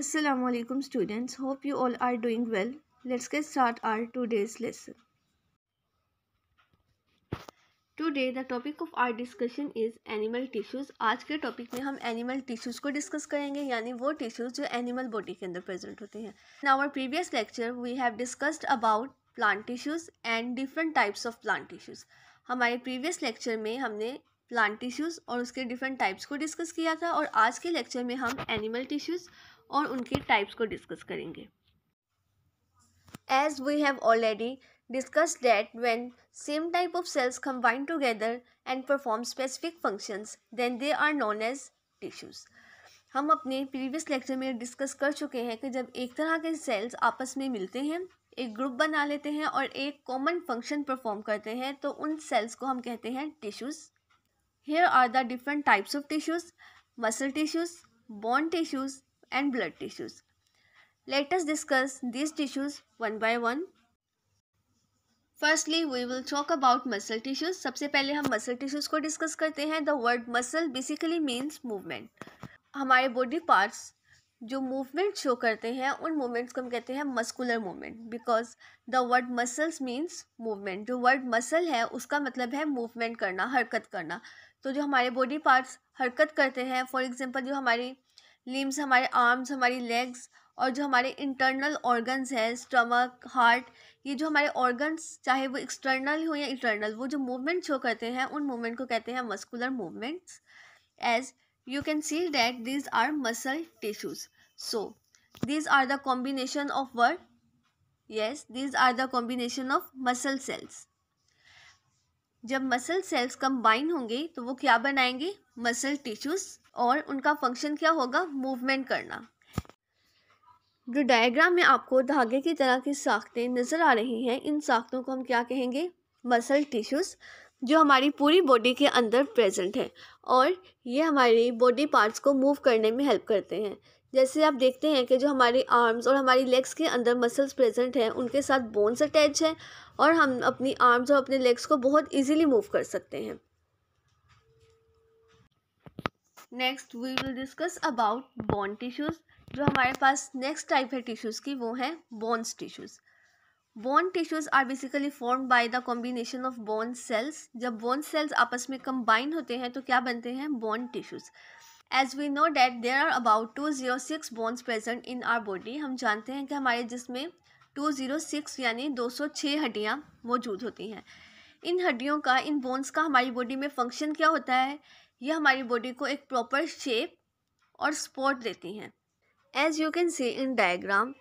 Assalamualaikum students hope you all are doing well let's get start our today's lesson today the topic of our discussion is animal tissues आज के topic में हम animal tissues को discuss करेंगे यानी वो tissues जो animal body के अंदर प्रेजेंट होते हैं in our previous lecture we have discussed about plant tissues and different types of plant tissues हमारे प्रीवियस लेक्चर में हमने प्लांट टिश्यूज़ और उसके डिफरेंट टाइप्स को डिस्कस किया था और आज के लेक्चर में हम एनिमल टिश्यूज़ और उनके टाइप्स को डिस्कस करेंगे as we have already discuss that when same type of cells combined together and perform specific functions then they are known as tissues हम अपने प्रीवियस लेक्चर में डिस्कस कर चुके हैं कि जब एक तरह के सेल्स आपस में मिलते हैं एक ग्रुप बना लेते हैं और एक कॉमन फंक्शन परफॉर्म करते हैं तो उन सेल्स को हम कहते हैं tissues here are the different types of tissues muscle tissues bond tissues and blood tissues. Let us discuss these tissues one by one. Firstly we will talk about muscle tissues सबसे पहले हम muscle tissues को discuss करते हैं the word muscle basically means movement हमारे body parts जो movement show करते हैं उन मूवमेंट्स को हम कहते हैं muscular movement because the word muscles means movement जो वर्ड मसल है उसका मतलब है मूवमेंट करना हरकत करना तो जो हमारे बॉडी पार्ट्स हरकत करते हैं फॉर एग्जांपल जो हमारी लिम्स हमारे आर्म्स हमारी लेग्स और जो हमारे इंटरनल ऑर्गन्स हैं स्टमक हार्ट ये जो हमारे ऑर्गन्स चाहे वो एक्सटर्नल हो या इंटरनल वो जो मूवमेंट शो करते हैं उन मूवमेंट को कहते हैं muscular movements as you can see that these are muscle tissues so these are the combination of word yes these are the combination of muscle cells जब मसल सेल्स कंबाइन होंगे तो वो क्या बनाएंगे मसल टिश्यूज और उनका function क्या होगा मूवमेंट करना जो डायग्राम में आपको धागे की तरह की साख्तें नज़र आ रही हैं इन साख्तों को हम क्या कहेंगे मसल टिश्यूज़ जो हमारी पूरी बॉडी के अंदर प्रेजेंट है और ये हमारी बॉडी पार्ट्स को मूव करने में हेल्प करते हैं जैसे आप देखते हैं कि जो हमारी आर्म्स और हमारी लेग्स के अंदर मसल्स प्रेजेंट हैं उनके साथ बोन्स अटैच हैं और हम अपनी आर्म्स और अपने लेग्स को बहुत इजीली मूव कर सकते हैं next we will discuss about bone tissues जो हमारे पास नेक्स्ट टाइप है टिश्यूज़ की वो है bones tissues bone tissues are basically form by the combination of bone cells जब बोन सेल्स आपस में कंबाइन होते हैं तो क्या बनते हैं bone tissues as we know that there are about two zero six bones present in our body हम जानते हैं कि हमारे जिसमें टू ज़ीरो सिक्स यानी दो सौ oh छः हड्डियाँ मौजूद होती हैं इन हड्डियों का इन बोन्स का हमारी बॉडी में फंक्शन क्या होता है यह हमारी बॉडी को एक प्रॉपर शेप और सपोर्ट देती हैं as you can see in diagram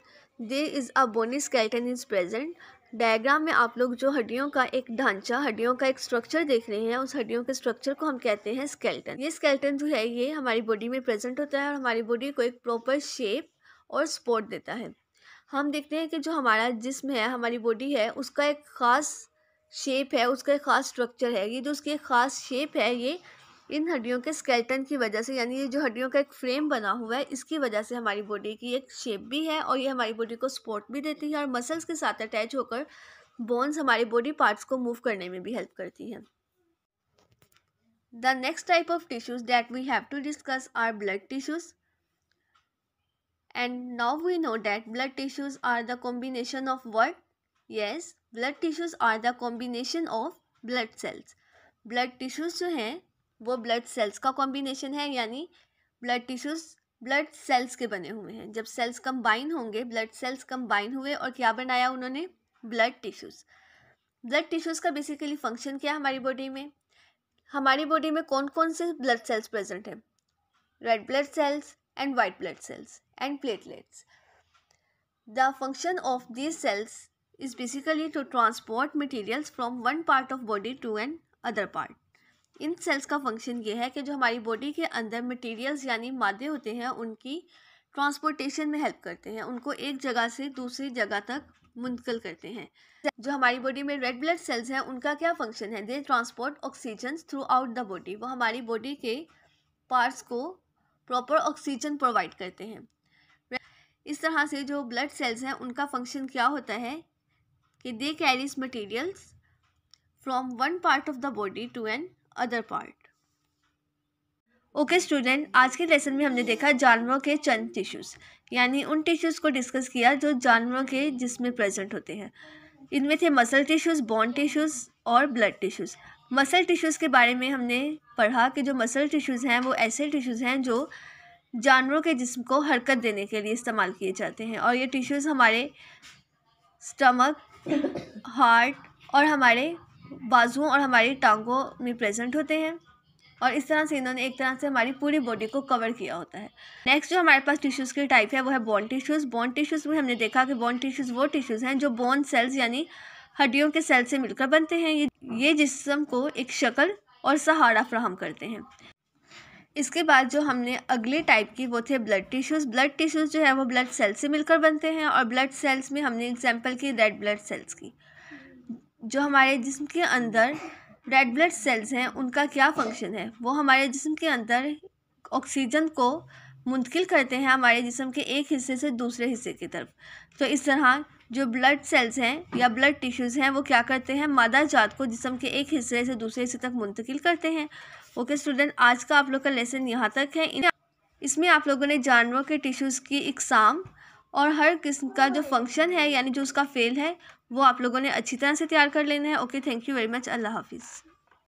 there is a bony skeleton is present diagram में आप लोग जो हड्डियों का एक ढांचा हड्डियों का एक स्ट्रक्चर देख रहे हैं उस हड्डियों के स्ट्रक्चर को हम कहते हैं स्केल्टन ये स्केल्टन जो है ये हमारी बॉडी में प्रेजेंट होता है और हमारी बॉडी को एक प्रॉपर शेप और सपोर्ट देता है हम देखते हैं कि जो हमारा जिसम है हमारी बॉडी है उसका एक ख़ास शेप है उसका एक ख़ास स्ट्रक्चर है ये जो उसकी एक ख़ास शेप है ये इन हड्डियों के स्केल्टन की वजह से यानी ये जो हड्डियों का एक फ्रेम बना हुआ है इसकी वजह से हमारी बॉडी की एक शेप भी है और ये हमारी बॉडी को सपोर्ट भी देती है और मसल्स के साथ अटैच होकर बोन्स हमारी बॉडी पार्ट्स को मूव करने में भी हेल्प करती हैं the next type of tissues that we have to discuss are blood tissues and now we know that blood tissues are the combination of word yes blood tissues are the combination of blood cells blood tissues जो हैं वो blood cells का combination है यानी blood tissues blood cells के बने हुए हैं जब सेल्स कंबाइन होंगे ब्लड सेल्स कंबाइन हुए और क्या बनाया उन्होंने ब्लड टिश्यूज ब्लड टिश्यूज का बेसिकली फंक्शन क्या है हमारी बॉडी में हमारी बॉडी में कौन कौन से ब्लड सेल्स प्रेजेंट हैं red blood cells and white blood cells and platelets the function of these cells is basically to transport materials from one part of body to another part इन cells का function ये है कि जो हमारी body के अंदर materials यानी मादे होते हैं उनकी ट्रांसपोर्टेशन में हेल्प करते हैं उनको एक जगह से दूसरी जगह तक मुंतकल करते हैं जो हमारी बॉडी में रेड ब्लड सेल्स हैं उनका क्या फंक्शन है they transport oxygen throughout the body वो हमारी बॉडी के पार्ट्स को प्रॉपर ऑक्सीजन प्रोवाइड करते हैं इस तरह से जो ब्लड सेल्स हैं उनका फंक्शन क्या होता है कि they carries materials from one part of the body to another part okay student आज के लेसन में हमने देखा जानवरों के चंद टिश्यूज़ यानी उन टिश्यूज़ को डिस्कस किया जो जानवरों के जिसमें प्रेजेंट होते हैं इनमें थे मसल टिश्यूज़ बोन टिश्यूज़ और ब्लड टिश्यूज़ मसल टिश्यूज़ के बारे में हमने पढ़ा कि जो मसल टिश्यूज़ हैं वो ऐसे टिश्यूज़ हैं जो जानवरों के जिस्म को हरकत देने के लिए इस्तेमाल किए जाते हैं और ये टिश्यूज़ हमारे स्टमक हार्ट और हमारे बाजुओं और हमारी टांगों में प्रेजेंट होते हैं और इस तरह से इन्होंने एक तरह से हमारी पूरी बॉडी को कवर किया होता है नेक्स्ट जो हमारे पास टिश्यूज़ के टाइप है वो है बोन टिश्यूज़ बोन टिश्यूज़ में हमने देखा कि बोन टिश्यूज़ वो टिश्यूज़ हैं जो बोन सेल्स यानी हड्डियों के सेल से मिलकर बनते हैं ये ये जिसम को एक शक्ल और सहारा फ्राहम करते हैं इसके बाद जो हमने अगले टाइप की वो थे ब्लड टिश्यूज़ ब्लड टिश्यूज़ जो है वो ब्लड सेल से मिलकर बनते हैं और ब्लड सेल्स में हमने एग्जाम्पल की रेड ब्लड सेल्स की जो हमारे जिस्म के अंदर रेड ब्लड सेल्स हैं उनका क्या फ़ंक्शन है वो हमारे जिस्म के अंदर ऑक्सीजन को मुंतकिल करते हैं हमारे जिसम के एक हिस्से से दूसरे हिस्से की तरफ तो इस तरह जो ब्लड सेल्स हैं या ब्लड टिश्यूज़ हैं वो क्या करते हैं मादा जात को जिसम के एक हिस्से से दूसरे हिस्से तक मुंतकिल करते हैं ओके स्टूडेंट आज का आप लोग का लेसन यहाँ तक है इसमें आप लोगों ने जानवरों के टिश्यूज़ की इकसाम और हर किस्म का जो फंक्शन है यानी जो उसका फेल है वो आप लोगों ने अच्छी तरह से तैयार कर लेना है okay thank you very much अल्लाह हाफिज़